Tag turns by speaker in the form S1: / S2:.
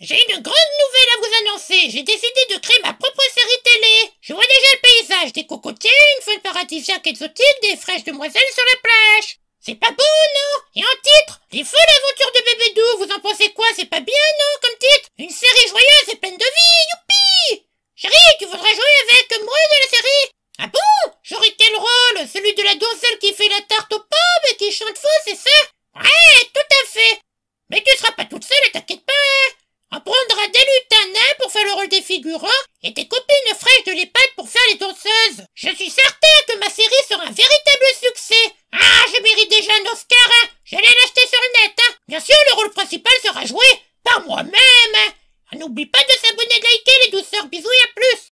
S1: J'ai une grande nouvelle à vous annoncer. J'ai décidé de créer ma propre série télé. Je vois déjà le paysage. Des cocotiers, une feuille paradisiaque exotique, des fraîches demoiselles sur la plage. C'est pas beau, non Et en titre, Les folles aventures de bébé doux, vous en pensez quoi C'est pas bien, non, comme titre Une série joyeuse et pleine de vie, youpi Chérie, tu voudrais jouer avec moi dans la série Ah bon J'aurais quel rôle Celui de la donzelle qui fait la tarte aux pommes et qui chante faux, c'est ça figurants et tes une fraîches de l'EHPAD pour faire les danseuses. Je suis certain que ma série sera un véritable succès. Ah, je mérite déjà un Oscar, hein. Je l'ai acheté sur le net, hein. Bien sûr, le rôle principal sera joué par moi-même,
S2: hein. ah, N'oublie pas de s'abonner, de liker les douceurs. Bisous et à plus.